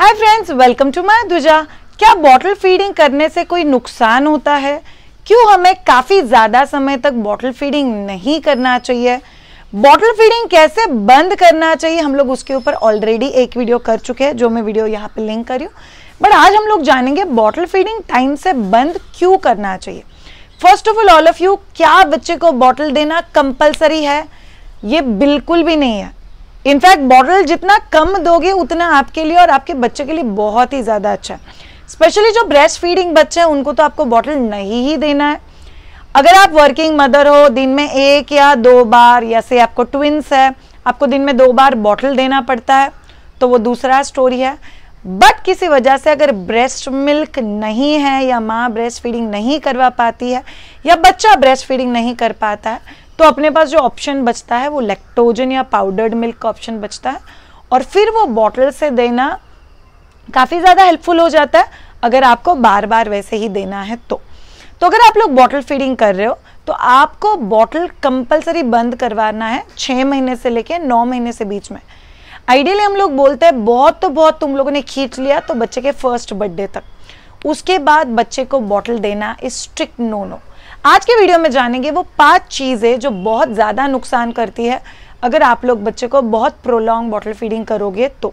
hi friends welcome to my दुजा क्या bottle feeding करने से कोई नुकसान होता है क्यों हमें काफ़ी ज़्यादा समय तक बॉटल फीडिंग नहीं करना चाहिए बॉटल फीडिंग कैसे बंद करना चाहिए हम लोग उसके ऊपर ऑलरेडी एक वीडियो कर चुके हैं जो मैं वीडियो यहाँ पे लिंक करी हूँ बट आज हम लोग जानेंगे बॉटल फीडिंग टाइम से बंद क्यों करना चाहिए first of all all of you क्या बच्चे को बॉटल देना कंपल्सरी है ये बिल्कुल भी नहीं है इनफैक्ट बॉटल जितना कम दोगे उतना आपके लिए और आपके बच्चे के लिए बहुत ही ज़्यादा अच्छा है स्पेशली जो ब्रेस्ट फीडिंग बच्चे हैं उनको तो आपको बॉटल नहीं ही देना है अगर आप वर्किंग मदर हो दिन में एक या दो बार या से आपको ट्विंस है आपको दिन में दो बार बॉटल देना पड़ता है तो वो दूसरा स्टोरी है बट किसी वजह से अगर ब्रेस्ट मिल्क नहीं है या माँ ब्रेस्ट फीडिंग नहीं करवा पाती है या बच्चा ब्रेस्ट फीडिंग नहीं कर पाता है तो अपने पास जो ऑप्शन बचता है वो लेक्टोजन या पाउडर्ड मिल्क का ऑप्शन बचता है और फिर वो बॉटल से देना काफ़ी ज़्यादा हेल्पफुल हो जाता है अगर आपको बार बार वैसे ही देना है तो तो अगर आप लोग बॉटल फीडिंग कर रहे हो तो आपको बॉटल कंपलसरी बंद करवाना है छः महीने से लेके नौ महीने से बीच में आइडियली हम लोग बोलते हैं बहुत तो बहुत तुम लोगों ने खींच लिया तो बच्चे के फर्स्ट बर्थडे तक उसके बाद बच्चे को बॉटल देना इज स्ट्रिक्ट नो नो आज के वीडियो में जानेंगे वो पांच चीज़ें जो बहुत ज़्यादा नुकसान करती है अगर आप लोग बच्चे को बहुत प्रोलॉन्ग बॉटल फीडिंग करोगे तो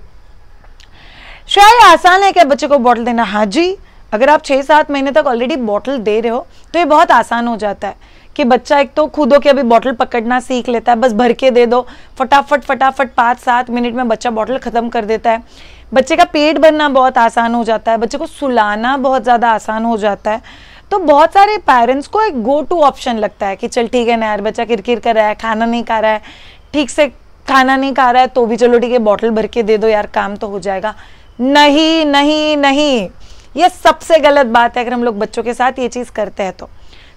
शायद आसान है क्या बच्चे को बॉटल देना हाँ जी अगर आप छह सात महीने तक ऑलरेडी बॉटल दे रहे हो तो ये बहुत आसान हो जाता है कि बच्चा एक तो खुद के अभी बॉटल पकड़ना सीख लेता है बस भर के दे दो फटाफट फटाफट पाँच सात मिनट में बच्चा बॉटल ख़त्म कर देता है बच्चे का पेट भरना बहुत आसान हो जाता है बच्चे को सुलाना बहुत ज़्यादा आसान हो जाता है तो बहुत सारे पेरेंट्स को एक गो टू ऑप्शन लगता है कि चल ठीक है ना यार बच्चा किरकिर कर रहा है खाना नहीं खा रहा है ठीक से खाना नहीं खा रहा है तो भी चलो ठीक है बॉटल भर के दे दो यार काम तो हो जाएगा नहीं नहीं नहीं ये सबसे गलत बात है अगर हम लोग बच्चों के साथ ये चीज़ करते हैं तो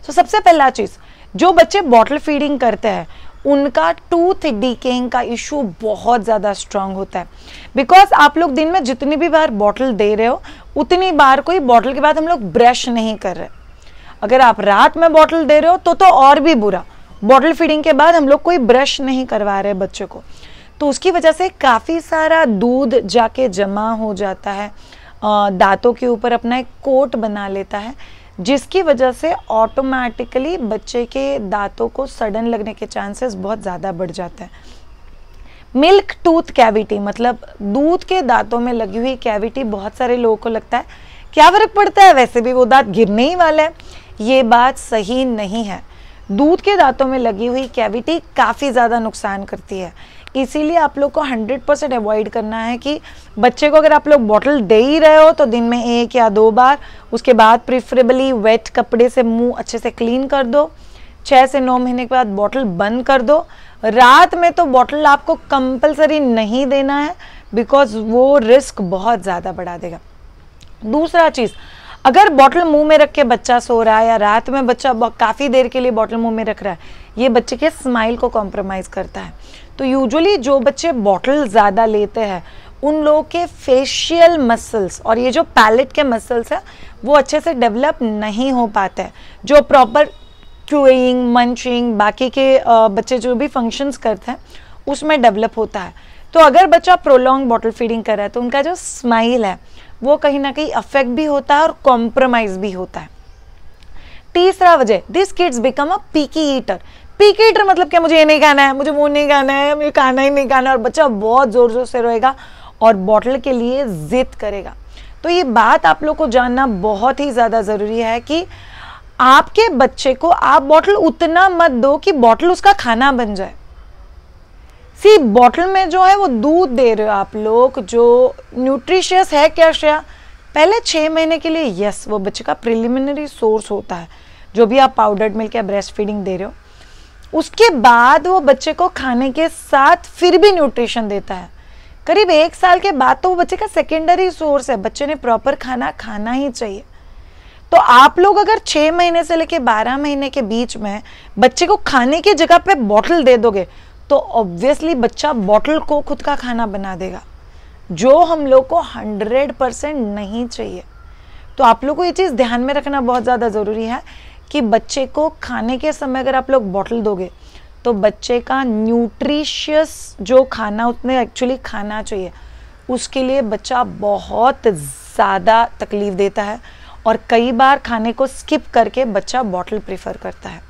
सो सबसे पहला चीज़ जो बच्चे बॉटल फीडिंग करते हैं उनका टूथ डीकेइंग का इशू बहुत ज़्यादा स्ट्रांग होता है बिकॉज आप लोग दिन में जितनी भी बार बॉटल दे रहे हो उतनी बार कोई बॉटल के बाद हम लोग ब्रश नहीं कर रहे अगर आप रात में बॉटल दे रहे हो तो तो और भी बुरा बॉटल फीडिंग के बाद हम लोग कोई ब्रश नहीं करवा रहे बच्चे को तो उसकी वजह से काफ़ी सारा दूध जाके जमा हो जाता है दांतों के ऊपर अपना एक कोट बना लेता है जिसकी वजह से ऑटोमेटिकली बच्चे के दांतों को सडन लगने के चांसेस बहुत ज़्यादा बढ़ जाते हैं मिल्क टूथ कैविटी मतलब दूध के दांतों में लगी हुई कैविटी बहुत सारे लोगों को लगता है क्या फ़र्क पड़ता है वैसे भी वो दांत गिरने ही वाला है ये बात सही नहीं है दूध के दांतों में लगी हुई कैविटी काफ़ी ज़्यादा नुकसान करती है इसीलिए आप लोग को 100 परसेंट अवॉइड करना है कि बच्चे को अगर आप लोग बॉटल दे ही रहे हो तो दिन में एक या दो बार उसके बाद प्रिफरेबली वेट कपड़े से मुंह अच्छे से क्लीन कर दो छः से नौ महीने के बाद बॉटल बंद कर दो रात में तो बॉटल आपको कंपलसरी नहीं देना है बिकॉज वो रिस्क बहुत ज़्यादा बढ़ा देगा दूसरा चीज़ अगर बॉटल मुंह में रख के बच्चा सो रहा है या रात में बच्चा काफ़ी देर के लिए बॉटल मुंह में रख रहा है ये बच्चे के स्माइल को कॉम्प्रोमाइज़ करता है तो यूजुअली जो बच्चे बॉटल ज़्यादा लेते हैं उन लोगों के फेशियल मसल्स और ये जो पैलेट के मसल्स हैं वो अच्छे से डेवलप नहीं हो पाते हैं जो प्रॉपर क्यूइंग मंचिंग बाकी के बच्चे जो भी फंक्शंस करते हैं उसमें डेवलप होता है तो अगर बच्चा प्रोलॉन्ग बॉटल फीडिंग कर रहा है तो उनका जो स्माइल है वो कहीं ना कहीं अफेक्ट भी होता है और कॉम्प्रोमाइज भी होता है तीसरा वजह this kids become a picky eater picky eater मतलब क्या मुझे ये नहीं खाना है मुझे वो नहीं खाना है मुझे खाना ही नहीं खाना और बच्चा बहुत ज़ोर ज़ोर से रोएगा और बॉटल के लिए जिद करेगा तो ये बात आप लोग को जानना बहुत ही ज़्यादा ज़रूरी है कि आपके बच्चे को आप बॉटल उतना मत दो कि बॉटल उसका खाना बन जाए सी बॉटल में जो है वो दूध दे रहे हो आप लोग जो न्यूट्रिशियस है क्या श्रेया पहले छः महीने के लिए यस वो बच्चे का प्रिलिमिनरी सोर्स होता है जो भी आप पाउडर्ड मिल्क या ब्रेस्ट फीडिंग दे रहे हो उसके बाद वो बच्चे को खाने के साथ फिर भी न्यूट्रिशन देता है करीब एक साल के बाद तो वो बच्चे का सेकेंडरी सोर्स है बच्चे ने प्रॉपर खाना खाना ही चाहिए तो आप लोग अगर छः महीने से लेके बारह महीने के बीच में बच्चे को खाने की जगह पे बॉटल दे दोगे तो ऑब्वियसली बच्चा बॉटल को खुद का खाना बना देगा जो हम लोग को हंड्रेड परसेंट नहीं चाहिए तो आप लोग को ये चीज़ ध्यान में रखना बहुत ज़्यादा ज़रूरी है कि बच्चे को खाने के समय अगर आप लोग बॉटल दोगे तो बच्चे का न्यूट्रिशियस जो खाना उतने एक्चुअली खाना चाहिए उसके लिए बच्चा बहुत ज़्यादा तकलीफ़ देता है और कई बार खाने को स्किप करके बच्चा बॉटल प्रेफर करता है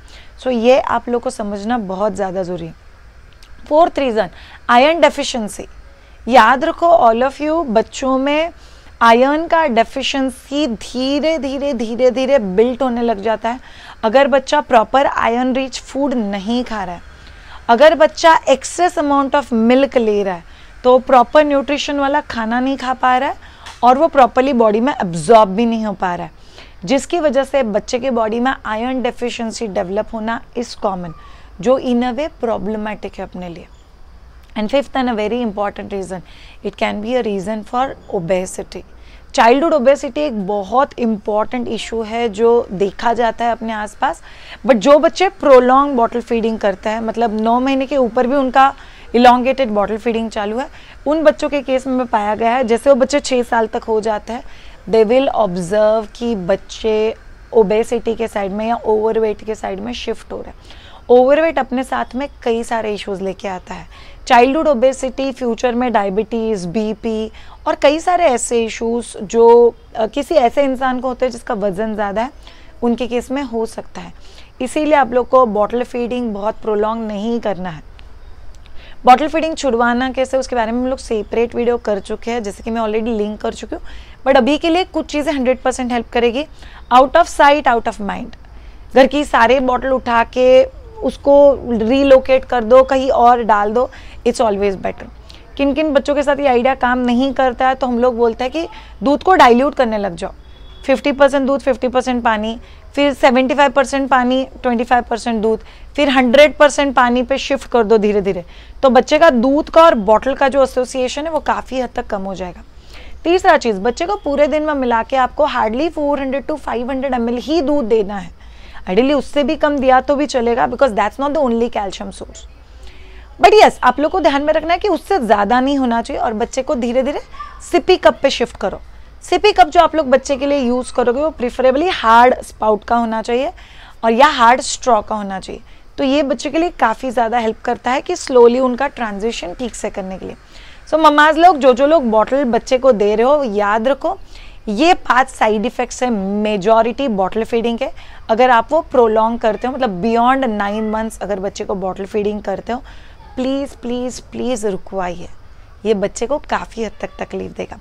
सो so ये आप लोग को समझना बहुत ज़्यादा ज़रूरी है फोर्थ रीज़न आयरन डेफिशिएंसी याद रखो ऑल ऑफ यू बच्चों में आयरन का डेफिशिएंसी धीरे धीरे धीरे धीरे बिल्ट होने लग जाता है अगर बच्चा प्रॉपर आयरन रिच फूड नहीं खा रहा है अगर बच्चा एक्सेस अमाउंट ऑफ मिल्क ले रहा है तो प्रॉपर न्यूट्रिशन वाला खाना नहीं खा पा रहा है और वो प्रॉपरली बॉडी में एब्जॉर्ब भी नहीं हो पा रहा है जिसकी वजह से बच्चे के बॉडी में आयरन डेफिशिएंसी डेवलप होना इज़ कॉमन जो इन अ वे प्रॉब्लमैटिक है अपने लिए and fifth and a very important reason it can be a reason for obesity childhood obesity एक बहुत इंपॉर्टेंट इशू है जो देखा जाता है अपने आसपास बट जो बच्चे प्रोलॉन्ग बॉटल फीडिंग करते हैं मतलब नौ महीने के ऊपर भी उनका इलांगेटेड बॉटल फीडिंग चालू है उन बच्चों के केस में पाया गया है जैसे वो बच्चे छः साल तक हो जाते हैं दे विल ऑब्जर्व कि बच्चे ओबेसिटी के साइड में या ओवरवेट के साइड में शिफ्ट हो रहे हैं ओवरवेट अपने साथ में कई सारे इश्यूज लेके आता है चाइल्डहुड ओबेसिटी फ्यूचर में डायबिटीज़ बीपी और कई सारे ऐसे इश्यूज जो किसी ऐसे इंसान को होते हैं जिसका वज़न ज़्यादा है उनके केस में हो सकता है इसीलिए आप लोग को बॉटल फीडिंग बहुत प्रोलॉन्ग नहीं करना है बॉटल फीडिंग छुड़वाना कैसे उसके बारे में हम लोग सेपरेट वीडियो कर चुके हैं जैसे कि मैं ऑलरेडी लिंक कर चुकी हूँ बट अभी के लिए कुछ चीज़ें हंड्रेड परसेंट हेल्प करेगी out of sight out of mind घर की सारे बॉटल उठा के उसको रीलोकेट कर दो कहीं और डाल दो इट्स ऑलवेज बेटर किन किन बच्चों के साथ ये आइडिया काम नहीं करता है तो हम लोग बोलते हैं कि दूध को डाइल्यूट करने लग जाओ 50 परसेंट दूध 50 परसेंट पानी फिर 75 परसेंट पानी 25 परसेंट दूध फिर 100 परसेंट पानी पे शिफ्ट कर दो धीरे धीरे तो बच्चे का दूध का और बॉटल का जो एसोसिएशन है वो काफ़ी हद तक कम हो जाएगा तीसरा चीज़ बच्चे को पूरे दिन में मिला के आपको हार्डली 400 टू 500 एम ही दूध देना है आइडियली उससे भी कम दिया तो भी चलेगा because that's not the only calcium source but yes आप लोग को ध्यान में रखना है कि उससे ज़्यादा नहीं होना चाहिए और बच्चे को धीरे धीरे सिपी कप पे शिफ्ट करो सिपी कप जो आप लोग बच्चे के लिए यूज़ करोगे वो प्रिफरेबली हार्ड स्पाउट का होना चाहिए और या हार्ड स्ट्रॉ का होना चाहिए तो ये बच्चे के लिए काफ़ी ज़्यादा हेल्प करता है कि स्लोली उनका ट्रांजिशन ठीक से करने के लिए सो so, ममाज लोग जो जो लोग बॉटल बच्चे को दे रहे हो याद रखो ये पाँच साइड इफ़ेक्ट्स हैं मेजॉरिटी बॉटल फीडिंग के अगर आप वो प्रोलॉन्ग करते हो मतलब बियॉन्ड नाइन मंथ्स अगर बच्चे को बॉटल फीडिंग करते हो प्लीज़ प्लीज़ प्लीज़ रुकवाइए ये बच्चे को काफ़ी हद तक तकलीफ देगा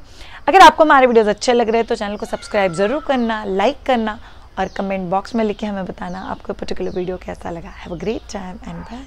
अगर आपको हमारे वीडियोस अच्छे लग रहे हैं तो चैनल को सब्सक्राइब ज़रूर करना लाइक करना और कमेंट बॉक्स में लिख के हमें बताना आपको पर्टिकुलर वीडियो कैसा लगा have a great time and bye